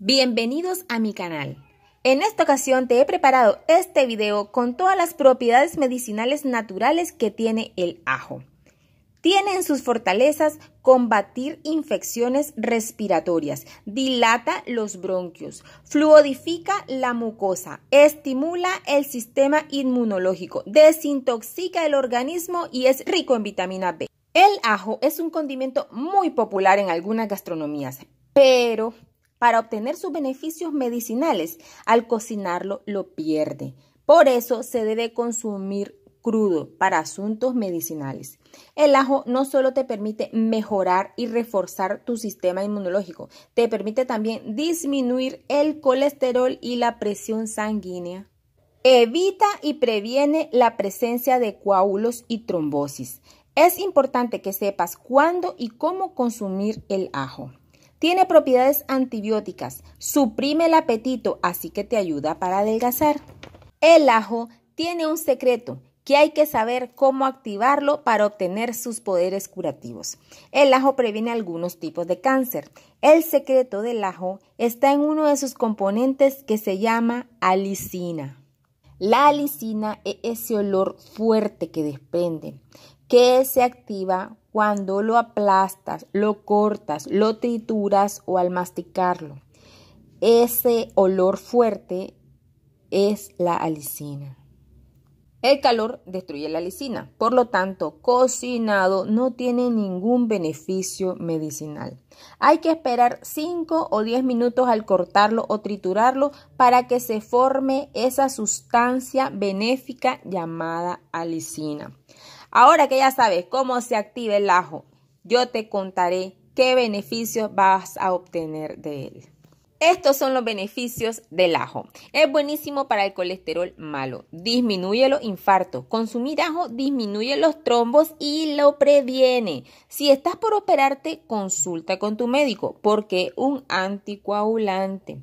Bienvenidos a mi canal. En esta ocasión te he preparado este video con todas las propiedades medicinales naturales que tiene el ajo. Tiene en sus fortalezas combatir infecciones respiratorias, dilata los bronquios, fluidifica la mucosa, estimula el sistema inmunológico, desintoxica el organismo y es rico en vitamina B. El ajo es un condimento muy popular en algunas gastronomías, pero para obtener sus beneficios medicinales. Al cocinarlo lo pierde. Por eso se debe consumir crudo para asuntos medicinales. El ajo no solo te permite mejorar y reforzar tu sistema inmunológico, te permite también disminuir el colesterol y la presión sanguínea. Evita y previene la presencia de coágulos y trombosis. Es importante que sepas cuándo y cómo consumir el ajo. Tiene propiedades antibióticas, suprime el apetito, así que te ayuda para adelgazar. El ajo tiene un secreto que hay que saber cómo activarlo para obtener sus poderes curativos. El ajo previene algunos tipos de cáncer. El secreto del ajo está en uno de sus componentes que se llama alicina. La alicina es ese olor fuerte que desprende, que se activa cuando lo aplastas, lo cortas, lo trituras o al masticarlo. Ese olor fuerte es la alicina. El calor destruye la alicina, por lo tanto, cocinado no tiene ningún beneficio medicinal. Hay que esperar 5 o 10 minutos al cortarlo o triturarlo para que se forme esa sustancia benéfica llamada alicina. Ahora que ya sabes cómo se activa el ajo, yo te contaré qué beneficios vas a obtener de él. Estos son los beneficios del ajo. Es buenísimo para el colesterol malo. Disminuye los infartos. Consumir ajo disminuye los trombos y lo previene. Si estás por operarte, consulta con tu médico porque un anticoagulante.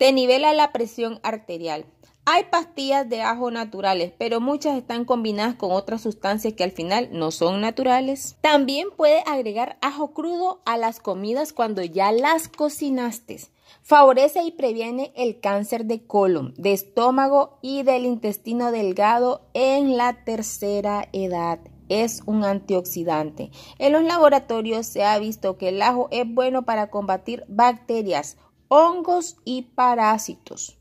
Te nivela la presión arterial. Hay pastillas de ajo naturales, pero muchas están combinadas con otras sustancias que al final no son naturales. También puedes agregar ajo crudo a las comidas cuando ya las cocinaste. Favorece y previene el cáncer de colon, de estómago y del intestino delgado en la tercera edad es un antioxidante. En los laboratorios se ha visto que el ajo es bueno para combatir bacterias, hongos y parásitos.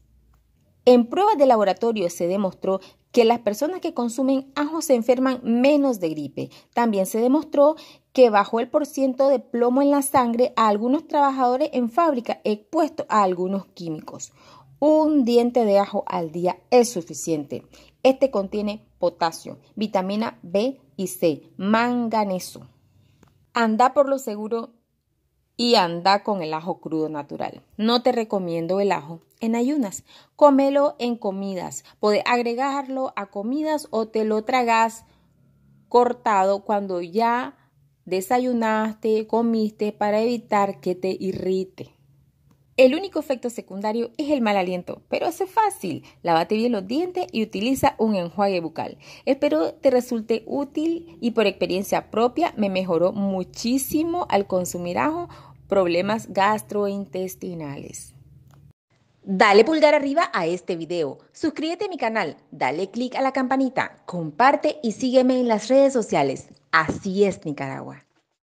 En pruebas de laboratorio se demostró que las personas que consumen ajo se enferman menos de gripe. También se demostró que bajó el porcentaje de plomo en la sangre a algunos trabajadores en fábrica expuestos a algunos químicos. Un diente de ajo al día es suficiente. Este contiene potasio, vitamina B y C, manganeso. Anda por lo seguro y anda con el ajo crudo natural. No te recomiendo el ajo en ayunas. Cómelo en comidas. Puedes agregarlo a comidas o te lo tragas cortado cuando ya desayunaste, comiste para evitar que te irrite. El único efecto secundario es el mal aliento, pero es fácil. Lávate bien los dientes y utiliza un enjuague bucal. Espero te resulte útil y por experiencia propia me mejoró muchísimo al consumir ajo problemas gastrointestinales. Dale pulgar arriba a este video, suscríbete a mi canal, dale click a la campanita, comparte y sígueme en las redes sociales. Así es Nicaragua.